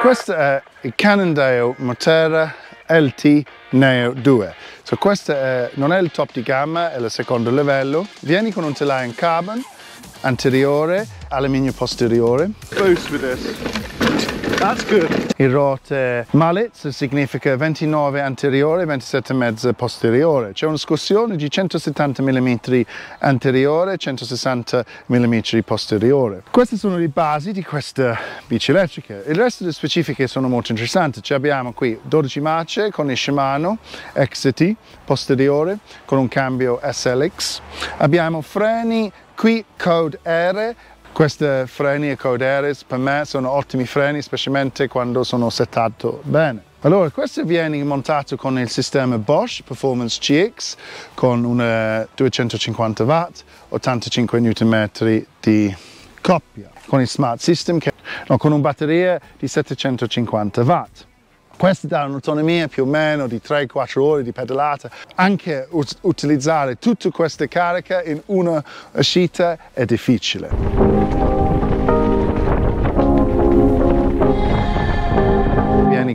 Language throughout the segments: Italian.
Questo è il Cannondale Motera LT Neo 2. So questo è, non è il top di gamma, è il secondo livello. Vieni con un telaio in carbon anteriore, alluminio posteriore. Close with this. That's good. He wrote uh, mallets, significa 29 anteriore, 27,5 posteriore. C'è una scossione di 170 mm anteriore, 160 mm posteriore. Queste sono le basi di questa bici elettrica. Il resto delle specifiche sono molto interessanti. Ci abbiamo qui 12 marce con il Shimano XT posteriore con un cambio SLX. Abbiamo freni qui Code R questi freni Cauderes per me sono ottimi freni, specialmente quando sono settato bene. Allora, questo viene montato con il sistema Bosch Performance GX con una eh, 250 watt, 85 Nm di coppia, con il Smart System che, no, con una batteria di 750 watt. Questo dà un'autonomia più o meno di 3-4 ore di pedalata. Anche utilizzare tutta questa carica in una uscita è difficile.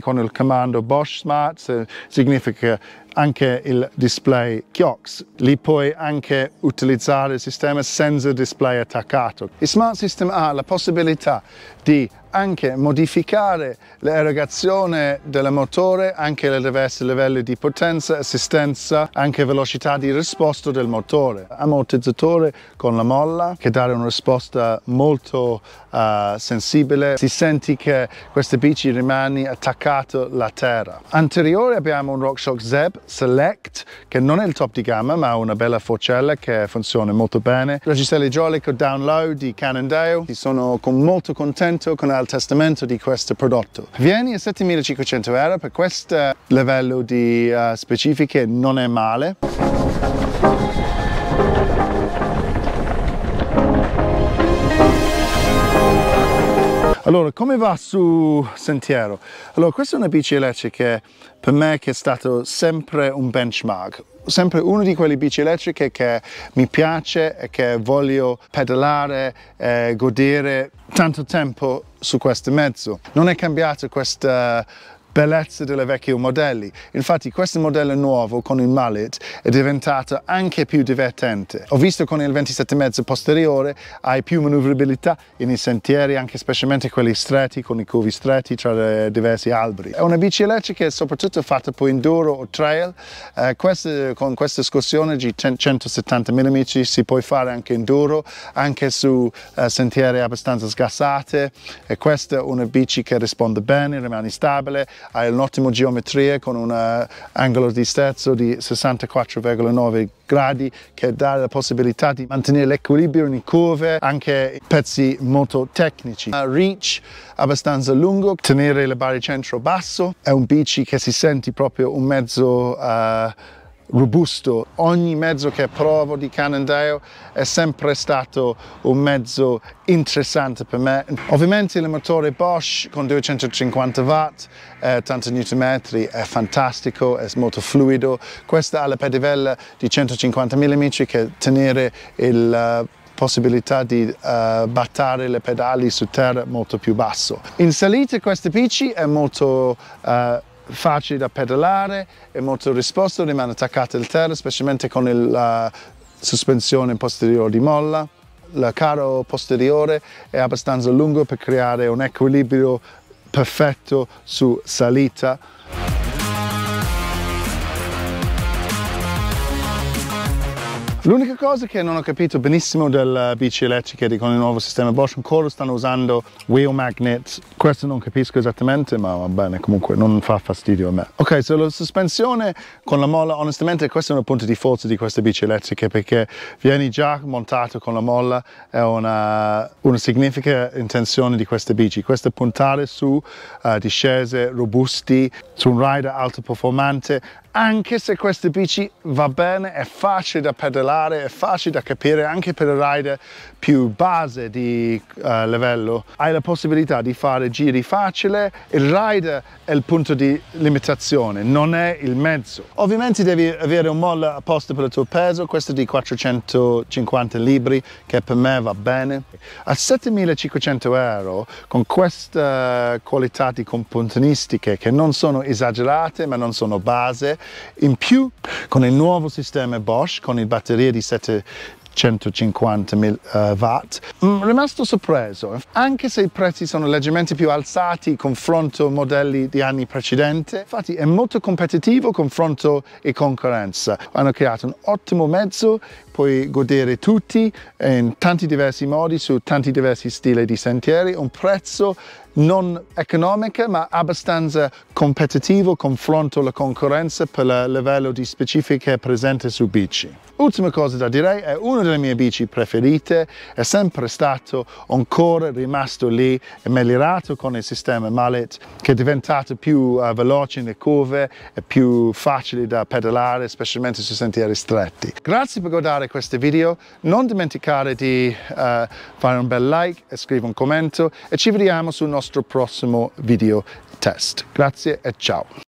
quindi con il comando Bosch Smart eh, significa anche il display Kiox, li puoi anche utilizzare il sistema senza display attaccato. Il Smart System ha la possibilità di anche modificare l'erogazione del motore, anche le diverse livelli di potenza, assistenza, anche velocità di risposta del motore. Ammortizzatore con la molla che dà una risposta molto uh, sensibile, si sente che queste bici rimane attaccate alla terra. Anteriore abbiamo un RockShox Zeb Select che non è il top di gamma ma ha una bella forcella che funziona molto bene. Registro idraulico download di Cannondale, sono molto contento con altri al testamento di questo prodotto. Vieni a 7500 euro per questo livello di uh, specifiche non è male. Allora, come va su Sentiero? Allora, questa è una bici elettrica per me che è stato sempre un benchmark, sempre una di quelle bici elettriche che mi piace e che voglio pedalare e godere tanto tempo su questo mezzo. Non è cambiato questa bellezza del vecchio modello. Infatti questo modello nuovo con il mallet è diventato anche più divertente. Ho visto con il 27,5 posteriore hai più manovrabilità nei sentieri, anche specialmente quelli stretti, con i curvi stretti tra diversi alberi. È una bici elettrica soprattutto fatta poi in duro o trail. Eh, questa, con questa escursione di 170 mm si può fare anche in duro, anche su eh, sentieri abbastanza scassate. E questa è una bici che risponde bene, rimane stabile, hai un'ottima geometria con un eh, angolo di sterzo di 64,9 gradi che dà la possibilità di mantenere l'equilibrio in curve anche in pezzi molto tecnici. Ha reach abbastanza lungo, tenere le barre centro basso, è un bici che si sente proprio un mezzo uh, robusto. Ogni mezzo che provo di Canandaio è sempre stato un mezzo interessante per me. Ovviamente il motore Bosch con 250 watt, eh, tanti Nm, è fantastico, è molto fluido. Questa ha la pedivella di 150 mm che tenere il eh, possibilità di uh, eh, battere le pedali su terra molto più basso. In salita questa bici è molto uh, facili da pedalare, è molto risposto, rimane attaccato al terra, specialmente con il, la sospensione posteriore di molla. Il carro posteriore è abbastanza lungo per creare un equilibrio perfetto su salita. L'unica cosa che non ho capito benissimo delle eh, bici elettriche con il nuovo sistema Bosch ancora stanno usando wheel magnet, questo non capisco esattamente ma va bene comunque non fa fastidio a me. Ok, sulla so sospensione con la molla onestamente questo è un punto di forza di queste bici elettriche perché vieni già montato con la molla è una, una significa intenzione di queste bici, questo puntare su uh, discese robusti, su un rider alto performante anche se queste bici va bene, è facile da pedalare, è facile da capire anche per il rider più base di eh, livello. Hai la possibilità di fare giri facile, il rider è il punto di limitazione, non è il mezzo. Ovviamente devi avere un molla apposta per il tuo peso, questo è di 450 libri che per me va bene. A 7500 euro con queste qualità di componentistiche che non sono esagerate ma non sono base, in più, con il nuovo sistema Bosch, con il batteria di 750 150 uh, watt. Mm, rimasto sorpreso, anche se i prezzi sono leggermente più alzati confronto modelli di anni precedenti, infatti è molto competitivo confronto e concorrenza. Hanno creato un ottimo mezzo, puoi godere tutti in tanti diversi modi, su tanti diversi stili di sentieri, un prezzo non economica ma abbastanza competitivo confronto alla concorrenza per il livello di specifiche presente su bici. Ultima cosa da dire è una delle mie bici preferite, è sempre stato ancora rimasto lì e migliorato con il sistema mallet che è diventato più uh, veloce nelle curve e più facile da pedalare specialmente su sentieri stretti. Grazie per guardare questo video, non dimenticare di uh, fare un bel like e scrivere un commento e ci vediamo sul nostro nostro prossimo video test. Grazie e ciao!